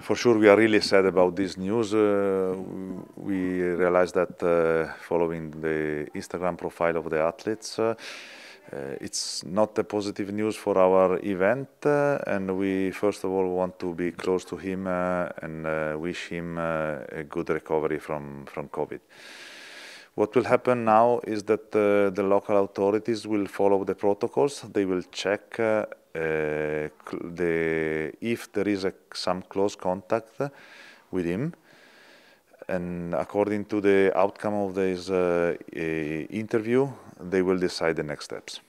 for sure, we are really sad about this news. Uh, we realize that uh, following the Instagram profile of the athletes, uh, uh it's not a positive news for our event. Uh, and we, first of all, want to be close to him uh, and wish him a good recovery from, from COVID. What will happen now is that the local authorities will follow the protocols. They will check the uh, if there is a, some close contact with him. And according to the outcome of this uh, uh, interview, they will decide the next steps.